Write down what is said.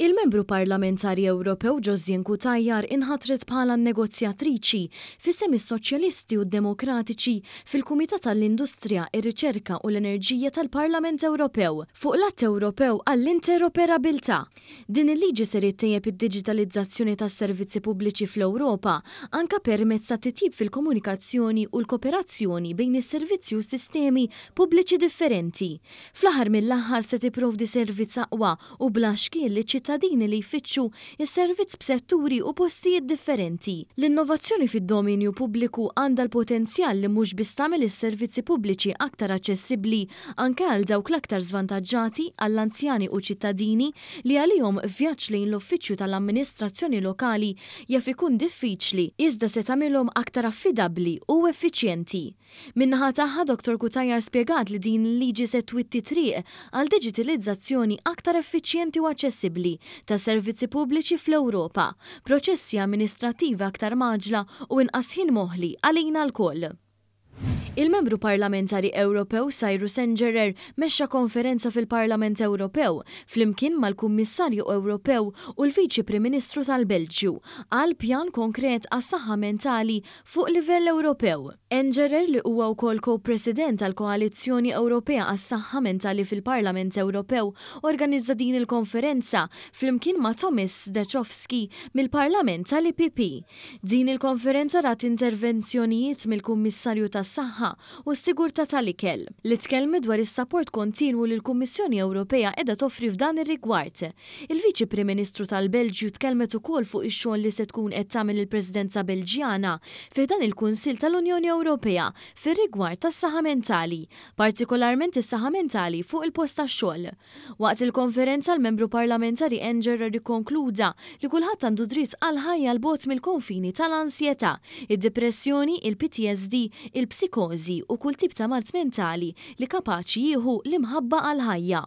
Il-membru parlamentari Ewropew Ġozzien Kutajjar inħatret bħala negozjatriċi fis-semi soċjalisti u demokratiċi fil-Kumitat tal-Industrija, ir-Riċerka u l-Enerġija tal-Parlament Ewropew fuq l-Att Ewropew għall-interoperabilità. Din il-liġi ser ittejjeb id-diġitalizzazzjoni tas-servizzi pubbliċi fl-Ewropa anka permezz ta' titjib fil-komunikazzjoni u l-kooperazzjoni bejn is-servizzi u sistemi pubbliċi differenti. Fl-aħħar mill-aħħar se tipprovdi servizz aqwa u bla xkien li ċittadini li jfittxu is-servizz b'setturi u postijiet differenti. L-innovazzjoni fid-dominju pubbliku għandha l-potenzjal li mhux biss tagħmel is-servizzi pubbliċi aktar aċċessibbli anke għal dawk l-aktar żvantaġġati għall-anzjani u ċittadini li għalihom vjaġġ lejn l-uffiċċju tal-amministrazzjoni lokali jaf ikun diffiċli iżda se tagħmilhom aktar affidabbli u effiċjenti. Minnaħa tagħha Dr. Kutajar spjegat li din liġi se twitti triq għal digitalizzazzjoni aktar effiċjenti u aċċessibbli ta' servizzi pubbliċi fl-Ewropa, proċessi amministrativa aktar maġla u inqas ħin moħli għalina l-koll. Il-membru parlamentari Ewropew Cyrus Engerer mexxa konferenza fil-Parlament Ewropew flimkien mal-Kummissarju Ewropew u l-Viċi Prim Ministru tal-Belġju għal pjan konkret għas saħħa mentali fuq livell Ewropew. Engerer, li huwa wkoll ko-president tal-Koalizzjoni Ewropea għas saħħa mentali fil-Parlament Ewropew organizza din il-konferenza flimkien ma' Tomis Dechowski mill-Parlament tal-IPP. Din il-konferenza rat intervenzjonijiet mill-Kummissarju tas-Saħħa tagħha u s-sigurtà tal-ikel li tkellmi dwar is-support kontinwu li l-Kummissjoni Ewropea qiegħda toffri f'dan ir-rigward. Il-Viċi Prim Ministru tal-Belġju tkellmet ukoll fuq ix-xogħol li se tkun qed tagħmel il-Presidenza Belġjana f'dan il-Kunsill tal-Unjoni Ewropea fir-rigward tas-saħħa mentali, partikolarment is-saħħa mentali fuq il-post tax-xogħol. Waqt il-konferenza l-membru parlamentari Enger rikonkluda li kulħadd għandu dritt għal ħajja l-bot mill-konfini tal-ansjeta, id-depressjoni, il-PTSD, il-psikon diagnozi u kull tip ta' mart mentali li kapaċi jieħu l-imħabba għal ħajja.